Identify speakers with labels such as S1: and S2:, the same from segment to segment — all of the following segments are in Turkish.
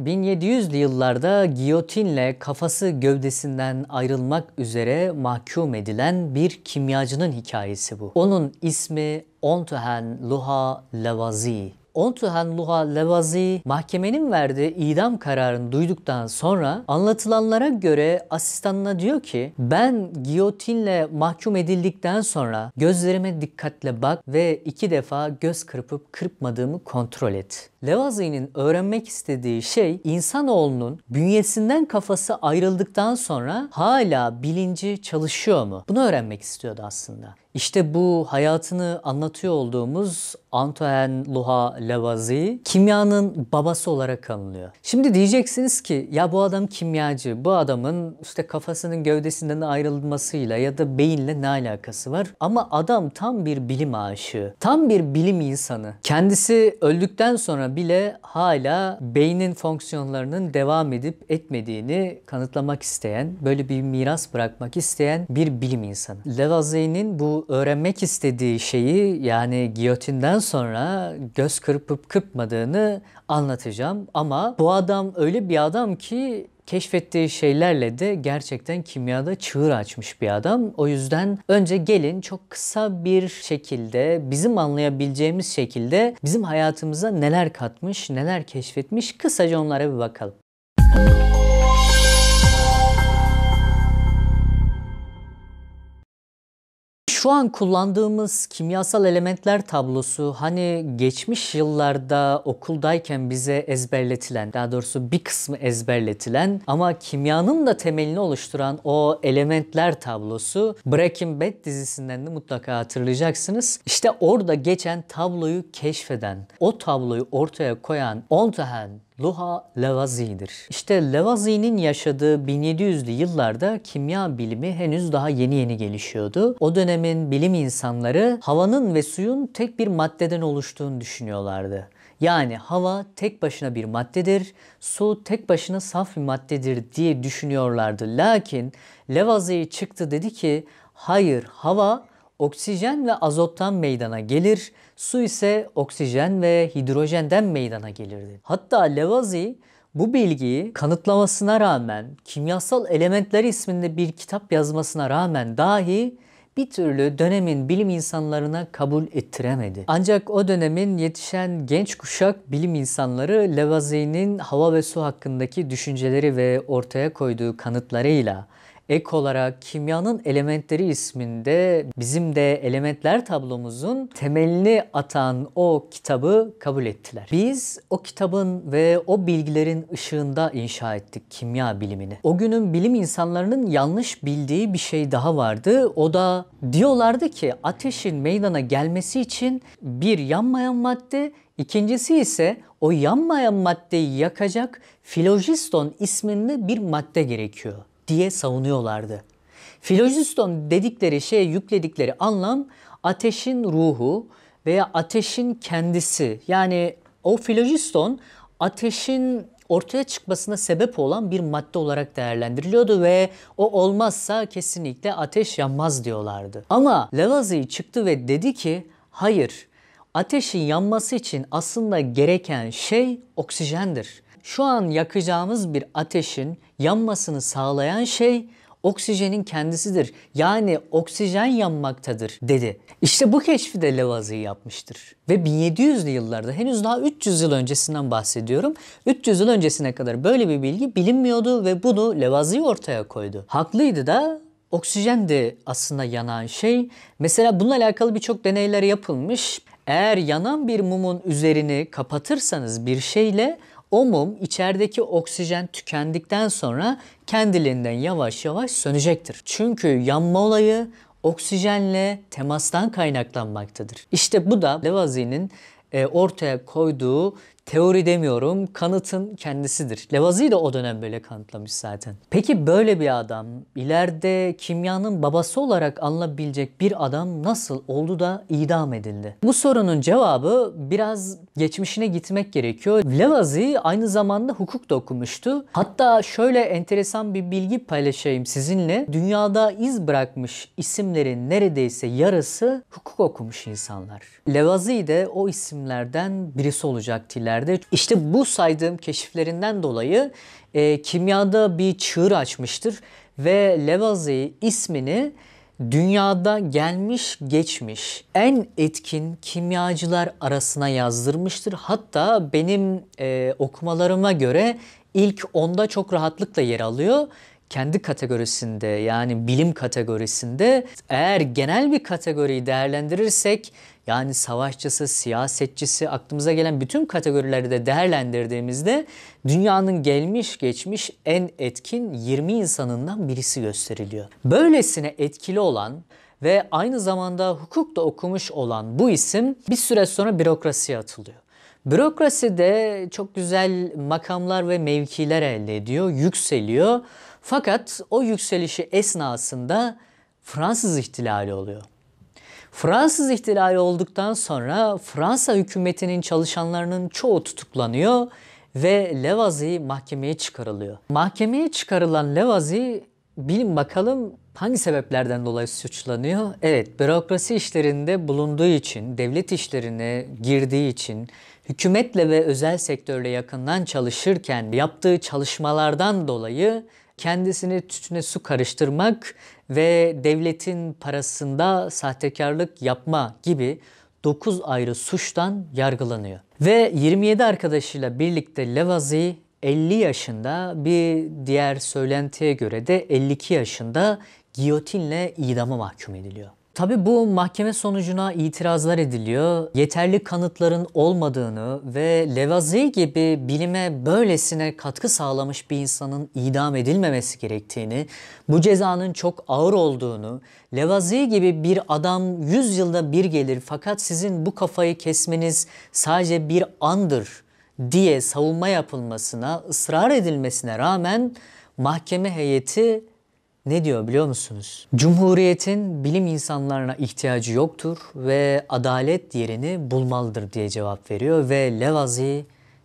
S1: 1700'lü yıllarda giyotinle kafası gövdesinden ayrılmak üzere mahkum edilen bir kimyacının hikayesi bu. Onun ismi Ontuhen Luha Lavazi. Ontuhan Luha Levazi mahkemenin verdiği idam kararını duyduktan sonra anlatılanlara göre asistanına diyor ki ben giyotinle mahkum edildikten sonra gözlerime dikkatle bak ve iki defa göz kırpıp kırpmadığımı kontrol et. Levazi'nin öğrenmek istediği şey insanoğlunun bünyesinden kafası ayrıldıktan sonra hala bilinci çalışıyor mu? Bunu öğrenmek istiyordu aslında. İşte bu hayatını anlatıyor olduğumuz Antoine Luha Lavoisier kimyanın babası olarak anılıyor. Şimdi diyeceksiniz ki ya bu adam kimyacı, bu adamın işte kafasının gövdesinden ayrılmasıyla ya da beyinle ne alakası var? Ama adam tam bir bilim aşığı, tam bir bilim insanı. Kendisi öldükten sonra bile hala beynin fonksiyonlarının devam edip etmediğini kanıtlamak isteyen, böyle bir miras bırakmak isteyen bir bilim insanı. Lavoisier'in bu öğrenmek istediği şeyi yani giyotinden sonra göz kırpmasını kırpıp kırpmadığını anlatacağım. Ama bu adam öyle bir adam ki keşfettiği şeylerle de gerçekten kimyada çığır açmış bir adam. O yüzden önce gelin çok kısa bir şekilde bizim anlayabileceğimiz şekilde bizim hayatımıza neler katmış, neler keşfetmiş kısaca onlara bir bakalım. Müzik Şu an kullandığımız kimyasal elementler tablosu hani geçmiş yıllarda okuldayken bize ezberletilen, daha doğrusu bir kısmı ezberletilen ama kimyanın da temelini oluşturan o elementler tablosu Breaking Bad dizisinden de mutlaka hatırlayacaksınız. İşte orada geçen tabloyu keşfeden, o tabloyu ortaya koyan Ontahan Luha Levazi'dir. İşte Levazi'nin yaşadığı 1700'lü yıllarda kimya bilimi henüz daha yeni yeni gelişiyordu. O dönemin bilim insanları havanın ve suyun tek bir maddeden oluştuğunu düşünüyorlardı. Yani hava tek başına bir maddedir, su tek başına saf bir maddedir diye düşünüyorlardı. Lakin Levazi çıktı dedi ki hayır hava oksijen ve azottan meydana gelir, su ise oksijen ve hidrojenden meydana gelirdi. Hatta Levazi bu bilgiyi kanıtlamasına rağmen, kimyasal elementler isminde bir kitap yazmasına rağmen dahi bir türlü dönemin bilim insanlarına kabul ettiremedi. Ancak o dönemin yetişen genç kuşak bilim insanları Lavoisier'in hava ve su hakkındaki düşünceleri ve ortaya koyduğu kanıtlarıyla Ek olarak kimyanın elementleri isminde bizim de elementler tablomuzun temelini atan o kitabı kabul ettiler. Biz o kitabın ve o bilgilerin ışığında inşa ettik kimya bilimini. O günün bilim insanlarının yanlış bildiği bir şey daha vardı. O da diyorlardı ki ateşin meydana gelmesi için bir yanmayan madde, ikincisi ise o yanmayan maddeyi yakacak filojiston isminde bir madde gerekiyor diye savunuyorlardı. Filoziston dedikleri şeye yükledikleri anlam ateşin ruhu veya ateşin kendisi. Yani o filojiston ateşin ortaya çıkmasına sebep olan bir madde olarak değerlendiriliyordu ve o olmazsa kesinlikle ateş yanmaz diyorlardı. Ama Lavoisier çıktı ve dedi ki hayır ateşin yanması için aslında gereken şey oksijendir şu an yakacağımız bir ateşin yanmasını sağlayan şey oksijenin kendisidir. Yani oksijen yanmaktadır dedi. İşte bu keşfi de Lavoisier yapmıştır. Ve 1700'lü yıllarda henüz daha 300 yıl öncesinden bahsediyorum. 300 yıl öncesine kadar böyle bir bilgi bilinmiyordu ve bunu Lavoisier ortaya koydu. Haklıydı da oksijen de aslında yanan şey. Mesela bununla alakalı birçok deneyler yapılmış. Eğer yanan bir mumun üzerini kapatırsanız bir şeyle o mum içerideki oksijen tükendikten sonra kendiliğinden yavaş yavaş sönecektir. Çünkü yanma olayı oksijenle temastan kaynaklanmaktadır. İşte bu da Lavoisier'in e, ortaya koyduğu Teori demiyorum, kanıtın kendisidir. Levazi de o dönem böyle kanıtlamış zaten. Peki böyle bir adam ileride kimyanın babası olarak anılabilecek bir adam nasıl oldu da idam edildi? Bu sorunun cevabı biraz geçmişine gitmek gerekiyor. Levazi aynı zamanda hukuk da okumuştu. Hatta şöyle enteresan bir bilgi paylaşayım sizinle. Dünyada iz bırakmış isimlerin neredeyse yarısı hukuk okumuş insanlar. Levazi de o isimlerden birisi olacaktı dönemlerde. İşte bu saydığım keşiflerinden dolayı e, kimyada bir çığır açmıştır ve Lavoisier ismini dünyada gelmiş geçmiş en etkin kimyacılar arasına yazdırmıştır. Hatta benim e, okumalarıma göre ilk onda çok rahatlıkla yer alıyor kendi kategorisinde yani bilim kategorisinde eğer genel bir kategoriyi değerlendirirsek yani savaşçısı, siyasetçisi aklımıza gelen bütün kategorileri de değerlendirdiğimizde dünyanın gelmiş geçmiş en etkin 20 insanından birisi gösteriliyor. Böylesine etkili olan ve aynı zamanda hukuk da okumuş olan bu isim bir süre sonra bürokrasiye atılıyor. Bürokrasi de çok güzel makamlar ve mevkiler elde ediyor, yükseliyor. Fakat o yükselişi esnasında Fransız ihtilali oluyor. Fransız ihtilali olduktan sonra Fransa hükümetinin çalışanlarının çoğu tutuklanıyor ve Levazi mahkemeye çıkarılıyor. Mahkemeye çıkarılan Levazi bilin bakalım hangi sebeplerden dolayı suçlanıyor? Evet, bürokrasi işlerinde bulunduğu için, devlet işlerine girdiği için, hükümetle ve özel sektörle yakından çalışırken yaptığı çalışmalardan dolayı kendisini tütüne su karıştırmak ve devletin parasında sahtekarlık yapma gibi 9 ayrı suçtan yargılanıyor. Ve 27 arkadaşıyla birlikte Levazi 50 yaşında bir diğer söylentiye göre de 52 yaşında giyotinle idama mahkum ediliyor. Tabi bu mahkeme sonucuna itirazlar ediliyor. Yeterli kanıtların olmadığını ve Lavoisier gibi bilime böylesine katkı sağlamış bir insanın idam edilmemesi gerektiğini, bu cezanın çok ağır olduğunu, Lavoisier gibi bir adam 100 yılda bir gelir fakat sizin bu kafayı kesmeniz sadece bir andır diye savunma yapılmasına, ısrar edilmesine rağmen mahkeme heyeti ne diyor biliyor musunuz? Cumhuriyetin bilim insanlarına ihtiyacı yoktur ve adalet yerini bulmalıdır diye cevap veriyor ve Levazi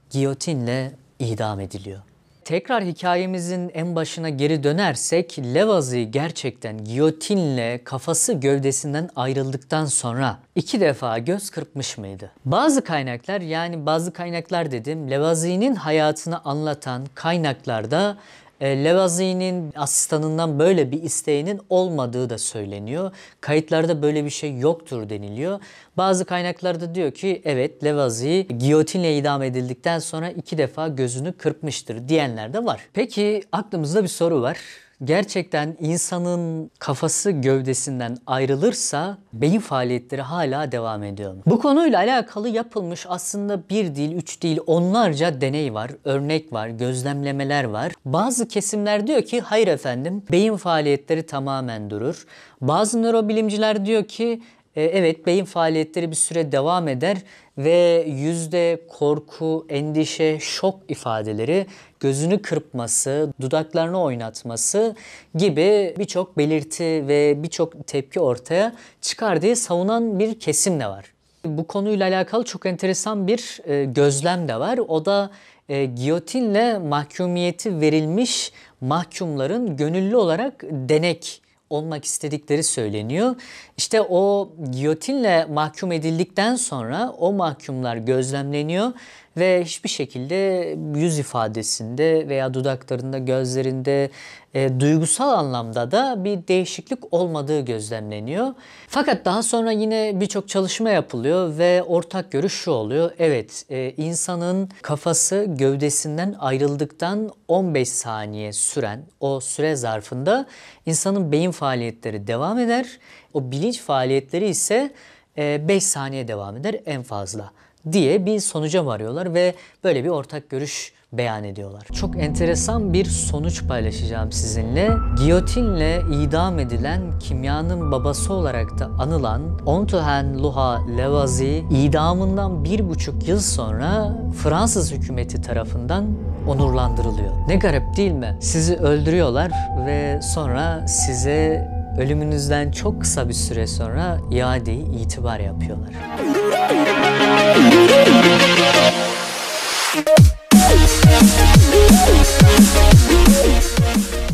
S1: giyotinle idam ediliyor. Tekrar hikayemizin en başına geri dönersek Levazi gerçekten giyotinle kafası gövdesinden ayrıldıktan sonra iki defa göz kırpmış mıydı? Bazı kaynaklar yani bazı kaynaklar dedim Levazi'nin hayatını anlatan kaynaklarda e, Levazi'nin asistanından böyle bir isteğinin olmadığı da söyleniyor. Kayıtlarda böyle bir şey yoktur deniliyor. Bazı kaynaklarda diyor ki evet Levazi giyotinle idam edildikten sonra iki defa gözünü kırpmıştır diyenler de var. Peki aklımızda bir soru var gerçekten insanın kafası gövdesinden ayrılırsa beyin faaliyetleri hala devam ediyor. mu? Bu konuyla alakalı yapılmış aslında bir değil, üç değil onlarca deney var, örnek var, gözlemlemeler var. Bazı kesimler diyor ki hayır efendim beyin faaliyetleri tamamen durur. Bazı nörobilimciler diyor ki e, evet beyin faaliyetleri bir süre devam eder ve yüzde korku, endişe, şok ifadeleri, gözünü kırpması, dudaklarını oynatması gibi birçok belirti ve birçok tepki ortaya çıkar diye savunan bir kesim de var. Bu konuyla alakalı çok enteresan bir e, gözlem de var. O da e, giyotinle mahkumiyeti verilmiş mahkumların gönüllü olarak denek olmak istedikleri söyleniyor. İşte o giyotinle mahkum edildikten sonra o mahkumlar gözlemleniyor ve hiçbir şekilde yüz ifadesinde veya dudaklarında, gözlerinde e, duygusal anlamda da bir değişiklik olmadığı gözlemleniyor. Fakat daha sonra yine birçok çalışma yapılıyor ve ortak görüş şu oluyor. Evet, e, insanın kafası gövdesinden ayrıldıktan 15 saniye süren o süre zarfında insanın beyin faaliyetleri devam eder. O bilinç faaliyetleri ise 5 e, saniye devam eder en fazla diye bir sonuca varıyorlar ve böyle bir ortak görüş beyan ediyorlar. Çok enteresan bir sonuç paylaşacağım sizinle. Giyotinle idam edilen kimyanın babası olarak da anılan Antoine Luha Levazi idamından bir buçuk yıl sonra Fransız hükümeti tarafından onurlandırılıyor. Ne garip değil mi? Sizi öldürüyorlar ve sonra size ölümünüzden çok kısa bir süre sonra iadeyi itibar yapıyorlar. ¡Suscríbete al canal!